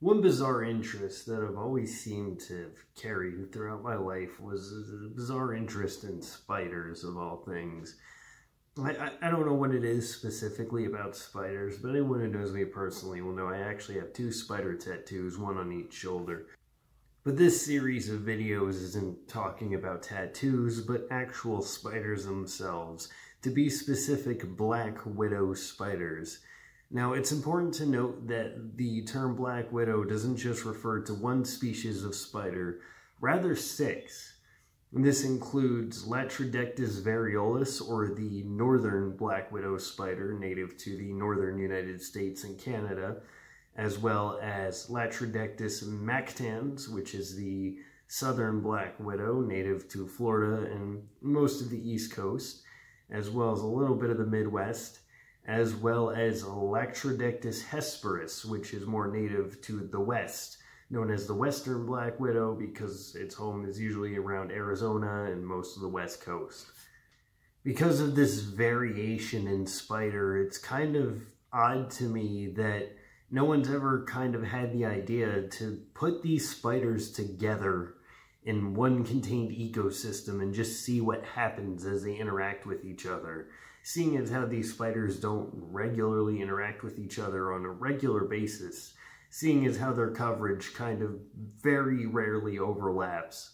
One bizarre interest that I've always seemed to have carried throughout my life was a bizarre interest in spiders, of all things. I, I don't know what it is specifically about spiders, but anyone who knows me personally will know I actually have two spider tattoos, one on each shoulder. But this series of videos isn't talking about tattoos, but actual spiders themselves. To be specific, black widow spiders. Now, it's important to note that the term black widow doesn't just refer to one species of spider, rather six. And this includes Latrodectus variolus, or the northern black widow spider, native to the northern United States and Canada, as well as Latrodectus mactans, which is the southern black widow, native to Florida and most of the East Coast, as well as a little bit of the Midwest, as well as Latrodectus hesperus, which is more native to the west, known as the western black widow because its home is usually around Arizona and most of the west coast. Because of this variation in spider, it's kind of odd to me that no one's ever kind of had the idea to put these spiders together in one contained ecosystem and just see what happens as they interact with each other. Seeing as how these spiders don't regularly interact with each other on a regular basis, seeing as how their coverage kind of very rarely overlaps.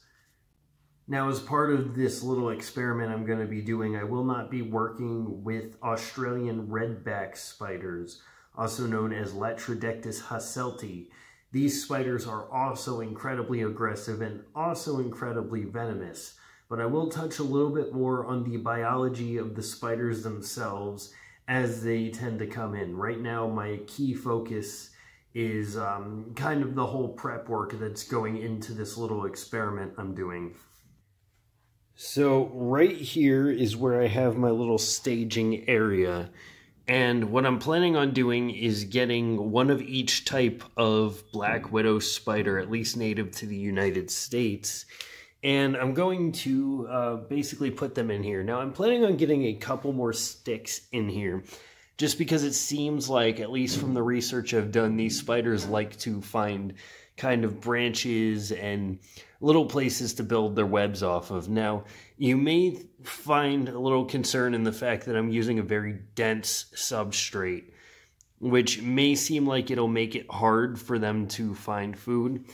Now, as part of this little experiment I'm going to be doing, I will not be working with Australian redback spiders, also known as Latrodectus hasselti. These spiders are also incredibly aggressive and also incredibly venomous, but I will touch a little bit more on the biology of the spiders themselves as they tend to come in. Right now, my key focus is um, kind of the whole prep work that's going into this little experiment I'm doing. So right here is where I have my little staging area. And what I'm planning on doing is getting one of each type of Black Widow spider, at least native to the United States. And I'm going to uh, basically put them in here. Now, I'm planning on getting a couple more sticks in here just because it seems like, at least from the research I've done, these spiders like to find kind of branches and little places to build their webs off of. Now, you may find a little concern in the fact that I'm using a very dense substrate, which may seem like it'll make it hard for them to find food.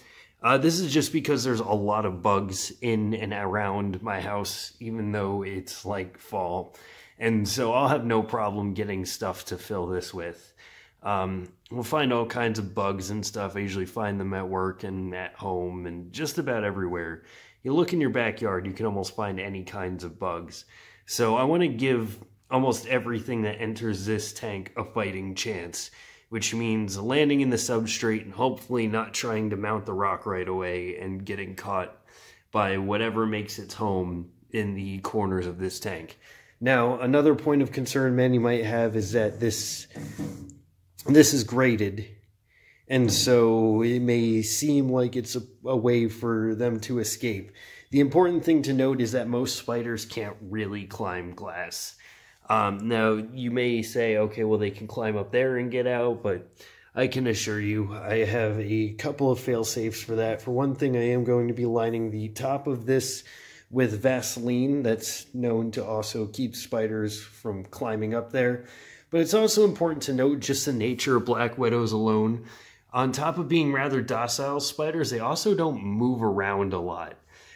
Uh, this is just because there's a lot of bugs in and around my house, even though it's like fall. And so I'll have no problem getting stuff to fill this with. Um, we'll find all kinds of bugs and stuff. I usually find them at work and at home and just about everywhere. You look in your backyard, you can almost find any kinds of bugs. So I want to give almost everything that enters this tank a fighting chance, which means landing in the substrate and hopefully not trying to mount the rock right away and getting caught by whatever makes its home in the corners of this tank. Now, another point of concern many might have is that this this is graded. And mm-hmm. so it may seem like it's a, a, way for them to escape. The important thing to note is that most spiders can't really climb glass. Um, now, you may say, okay, well, they can climb up there and get out, but I can assure you I have a couple of fail safes for that. For one thing, I am going to be lining the top of this with Vaseline that's known to also keep spiders from climbing up there. But it's also important to note just the nature of black widows alone. On top of being rather docile spiders, they also don't move around a lot.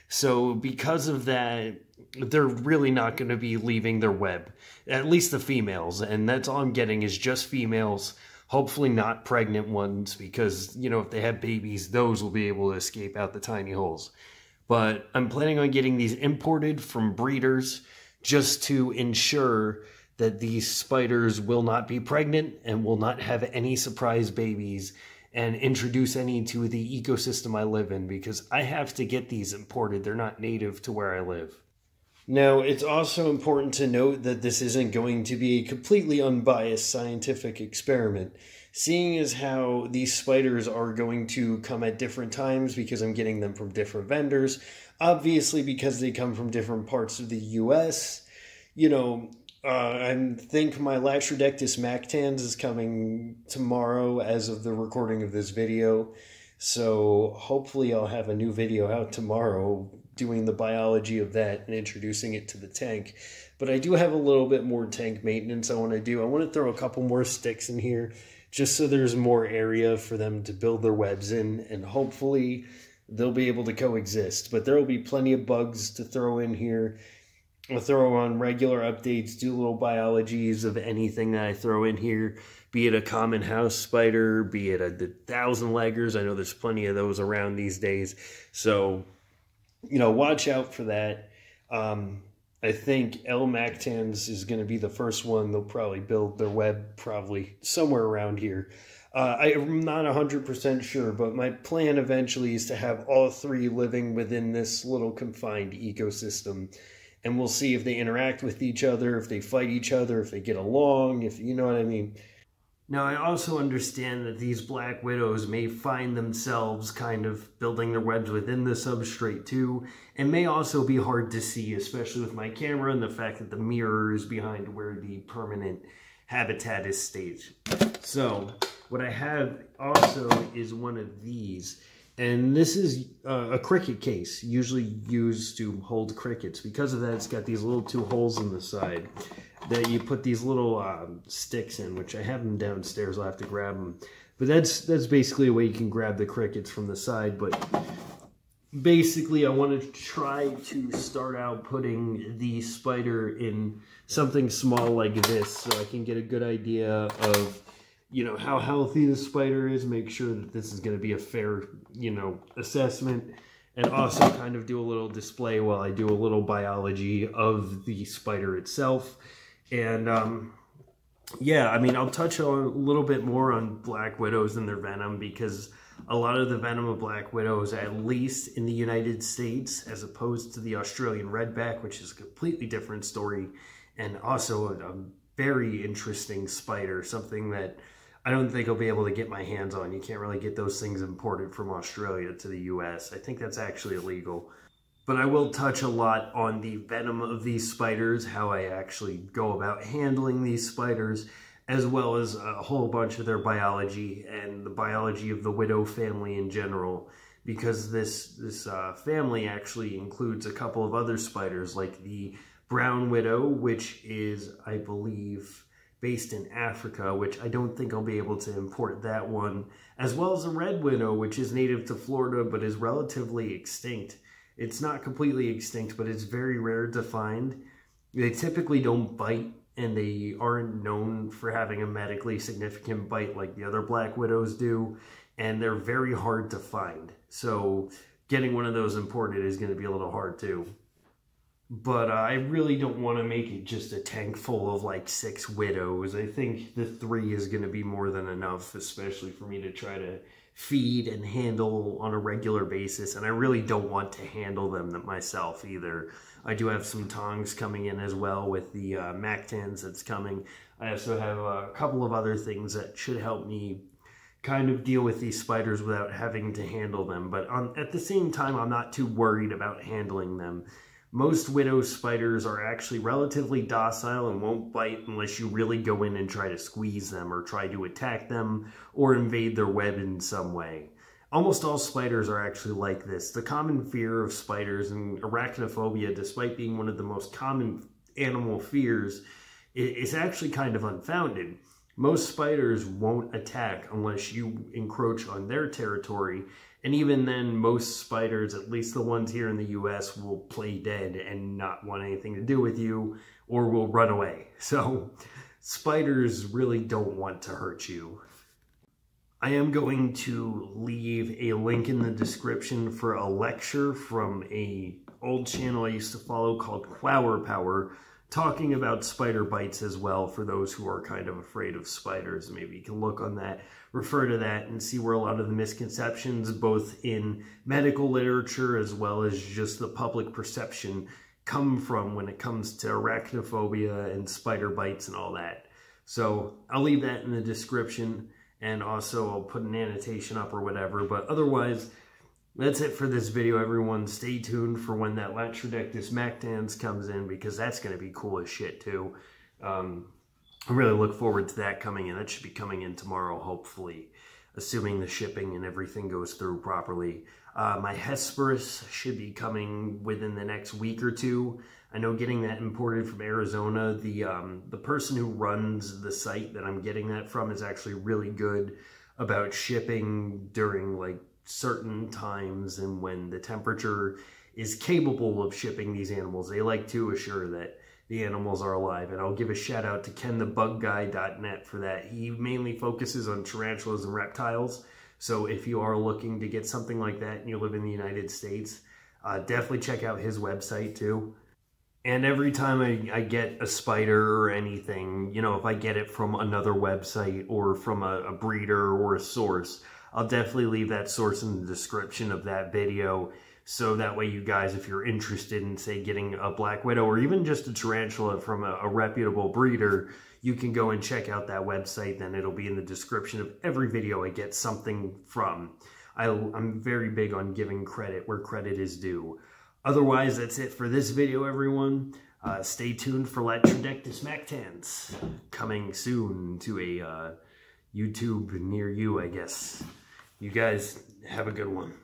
So because of that, they're really not going to be leaving their web, at least the females. And that's all I'm getting is just females, hopefully not pregnant ones, because, you know, if they have babies, those will be able to escape out the tiny holes. But I'm planning on getting these imported from breeders just to ensure that these spiders will not be pregnant and will not have any surprise babies and introduce any to the ecosystem I live in because I have to get these imported. They're not native to where I live. Now, it's also important to note that this isn't going to be a completely unbiased scientific experiment. Seeing as how these spiders are going to come at different times because I'm getting them from different vendors, obviously because they come from different parts of the US, you know, uh, I think my Latrodectus Mactans is coming tomorrow as of the recording of this video. So hopefully I'll have a new video out tomorrow doing the biology of that and introducing it to the tank. But I do have a little bit more tank maintenance I want to do. I want to throw a couple more sticks in here just so there's more area for them to build their webs in and hopefully they'll be able to coexist. But there will be plenty of bugs to throw in here I throw on regular updates, do little biologies of anything that I throw in here, be it a common house spider, be it a the thousand leggers. I know there's plenty of those around these days. So, you know, watch out for that. Um, I think L Mactans is going to be the first one. They'll probably build their web probably somewhere around here. Uh, I'm not 100% sure, but my plan eventually is to have all three living within this little confined ecosystem and we'll see if they interact with each other, if they fight each other, if they get along, if you know what I mean. Now, I also understand that these Black Widows may find themselves kind of building their webs within the substrate too, and may also be hard to see, especially with my camera and the fact that the mirror is behind where the permanent habitat is staged. So, what I have also is one of these. And this is uh, a cricket case, usually used to hold crickets. Because of that, it's got these little two holes in the side that you put these little um, sticks in, which I have them downstairs. I'll have to grab them. But that's, that's basically a way you can grab the crickets from the side. But basically, I want to try to start out putting the spider in something small like this so I can get a good idea of you know how healthy the spider is make sure that this is going to be a fair you know assessment and also kind of do a little display while i do a little biology of the spider itself and um, yeah i mean i'll touch a little bit more on black widows and their venom because a lot of the venom of black widows at least in the united states as opposed to the australian redback which is a completely different story and also a, a very interesting spider something that I don't think I'll be able to get my hands on. You can't really get those things imported from Australia to the US. I think that's actually illegal. But I will touch a lot on the venom of these spiders, how I actually go about handling these spiders, as well as a whole bunch of their biology and the biology of the widow family in general, because this, this uh, family actually includes a couple of other spiders, like the brown widow, which is, I believe, based in Africa, which I don't think I'll be able to import that one, as well as a red widow, which is native to Florida but is relatively extinct. It's not completely extinct, but it's very rare to find. They typically don't bite and they aren't known for having a medically significant bite like the other black widows do, and they're very hard to find. So getting one of those imported is going to be a little hard too but uh, I really don't want to make it just a tank full of like six widows. I think the three is going to be more than enough, especially for me to try to feed and handle on a regular basis. And I really don't want to handle them myself either. I do have some tongs coming in as well with the uh, mac tins that's coming. I also have a couple of other things that should help me kind of deal with these spiders without having to handle them. But on, um, at the same time, I'm not too worried about handling them most widow spiders are actually relatively docile and won't bite unless you really go in and try to squeeze them or try to attack them or invade their web in some way. Almost all spiders are actually like this. The common fear of spiders and arachnophobia, despite being one of the most common animal fears, is actually kind of unfounded. Most spiders won't attack unless you encroach on their territory and even then, most spiders, at least the ones here in the US, will play dead and not want anything to do with you or will run away. So spiders really don't want to hurt you. I am going to leave a link in the description for a lecture from a old channel I used to follow called Flower Power, talking about spider bites as well for those who are kind of afraid of spiders. Maybe you can look on that, refer to that, and see where a lot of the misconceptions, both in medical literature as well as just the public perception, come from when it comes to arachnophobia and spider bites and all that. So I'll leave that in the description and also I'll put an annotation up or whatever. But otherwise, that's it for this video, everyone. Stay tuned for when that Latrodectus Mactans comes in because that's going to be cool as shit, too. Um, I really look forward to that coming in. That should be coming in tomorrow, hopefully, assuming the shipping and everything goes through properly. Uh, my Hesperus should be coming within the next week or two. I know getting that imported from Arizona, the, um, the person who runs the site that I'm getting that from is actually really good about shipping during, like, certain times and when the temperature is capable of shipping these animals. They like to assure that the animals are alive. And I'll give a shout out to kenthebugguy.net for that. He mainly focuses on tarantulas and reptiles. So if you are looking to get something like that and you live in the United States, uh, definitely check out his website too. And every time I, I, get a spider or anything, you know, if I get it from another website or from a, a breeder or a source, I'll definitely leave that source in the description of that video. So that way you guys, if you're interested in, say, getting a Black Widow or even just a tarantula from a, a reputable breeder, you can go and check out that website. Then it'll be in the description of every video I get something from. I, am very big on giving credit where credit is due. Otherwise, that's it for this video, everyone. Uh, stay tuned for Latrodectus mactans coming soon to a uh, YouTube near you, I guess. You guys have a good one.